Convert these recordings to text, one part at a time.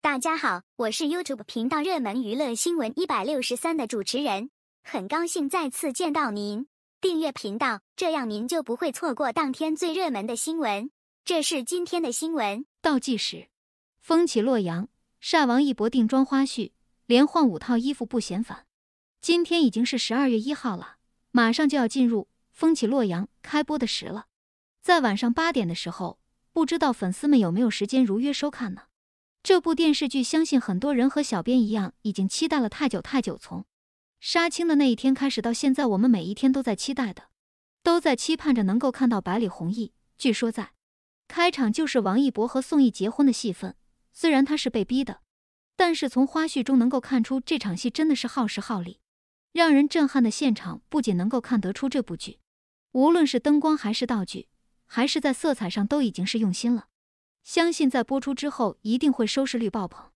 大家好，我是 YouTube 频道热门娱乐新闻一百六十三的主持人，很高兴再次见到您。订阅频道，这样您就不会错过当天最热门的新闻。这是今天的新闻倒计时，《风起洛阳》晒王一博定妆花絮，连换五套衣服不嫌烦。今天已经是十二月一号了，马上就要进入《风起洛阳》开播的时了。在晚上八点的时候，不知道粉丝们有没有时间如约收看呢？这部电视剧，相信很多人和小编一样，已经期待了太久太久。从杀青的那一天开始，到现在，我们每一天都在期待的，都在期盼着能够看到百里弘毅。据说在开场就是王一博和宋轶结婚的戏份，虽然他是被逼的，但是从花絮中能够看出，这场戏真的是耗时耗力，让人震撼的现场。不仅能够看得出这部剧，无论是灯光还是道具，还是在色彩上，都已经是用心了。相信在播出之后一定会收视率爆棚。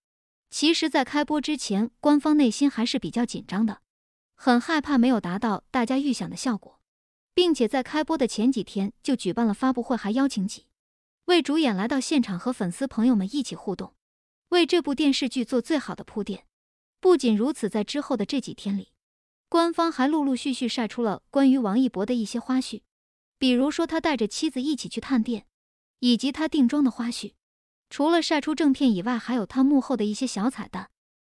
其实，在开播之前，官方内心还是比较紧张的，很害怕没有达到大家预想的效果，并且在开播的前几天就举办了发布会，还邀请几位主演来到现场和粉丝朋友们一起互动，为这部电视剧做最好的铺垫。不仅如此，在之后的这几天里，官方还陆陆续续晒出了关于王一博的一些花絮，比如说他带着妻子一起去探店。以及他定妆的花絮，除了晒出正片以外，还有他幕后的一些小彩蛋。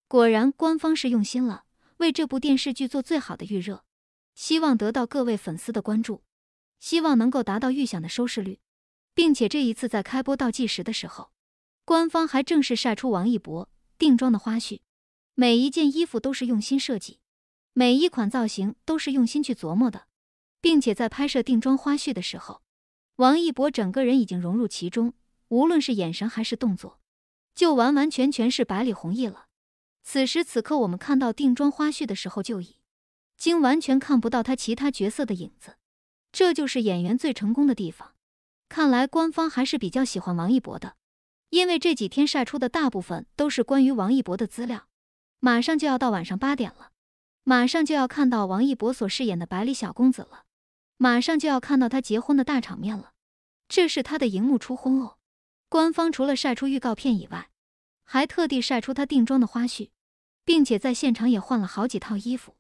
果然，官方是用心了，为这部电视剧做最好的预热，希望得到各位粉丝的关注，希望能够达到预想的收视率。并且这一次在开播倒计时的时候，官方还正式晒出王一博定妆的花絮，每一件衣服都是用心设计，每一款造型都是用心去琢磨的，并且在拍摄定妆花絮的时候。王一博整个人已经融入其中，无论是眼神还是动作，就完完全全是百里弘叶了。此时此刻，我们看到定妆花絮的时候，就已经完全看不到他其他角色的影子。这就是演员最成功的地方。看来官方还是比较喜欢王一博的，因为这几天晒出的大部分都是关于王一博的资料。马上就要到晚上八点了，马上就要看到王一博所饰演的百里小公子了。马上就要看到他结婚的大场面了，这是他的荧幕出婚哦。官方除了晒出预告片以外，还特地晒出他定妆的花絮，并且在现场也换了好几套衣服。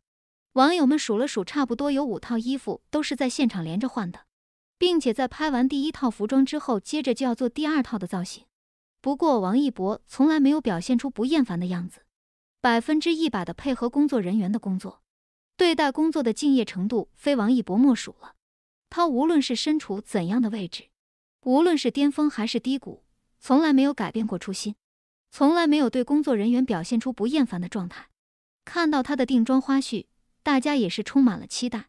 网友们数了数，差不多有五套衣服都是在现场连着换的，并且在拍完第一套服装之后，接着就要做第二套的造型。不过王一博从来没有表现出不厌烦的样子，百分之一百的配合工作人员的工作。对待工作的敬业程度非王一博莫属了。他无论是身处怎样的位置，无论是巅峰还是低谷，从来没有改变过初心，从来没有对工作人员表现出不厌烦的状态。看到他的定妆花絮，大家也是充满了期待，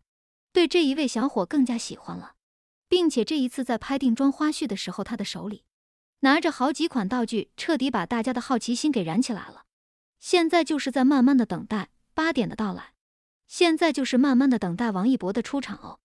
对这一位小伙更加喜欢了。并且这一次在拍定妆花絮的时候，他的手里拿着好几款道具，彻底把大家的好奇心给燃起来了。现在就是在慢慢的等待八点的到来。现在就是慢慢的等待王一博的出场哦。